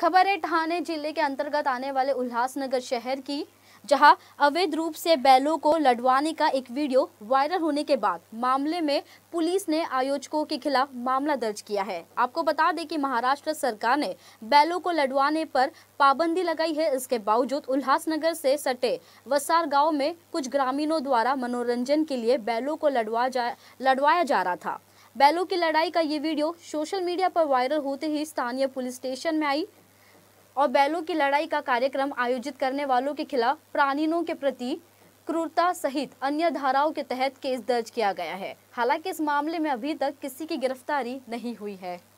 खबर है ठाणे जिले के अंतर्गत आने वाले उल्लासनगर शहर की जहां अवैध रूप से बैलों को लड़वाने का एक वीडियो वायरल होने के बाद मामले में पुलिस ने आयोजकों के खिलाफ मामला दर्ज किया है आपको बता दें कि महाराष्ट्र सरकार ने बैलों को लड़वाने पर पाबंदी लगाई है इसके बावजूद उल्लासनगर से सटे वसार गांव में कुछ ग्रामीणों द्वारा मनोरंजन के लिए बैलों को लड़वा जा लड़वाया जा रहा था बैलों की लड़ाई का ये वीडियो सोशल मीडिया पर वायरल होते ही स्थानीय पुलिस स्टेशन में आई और बैलों की लड़ाई का कार्यक्रम आयोजित करने वालों के खिलाफ प्राणियों के प्रति क्रूरता सहित अन्य धाराओं के तहत केस दर्ज किया गया है हालांकि इस मामले में अभी तक किसी की गिरफ्तारी नहीं हुई है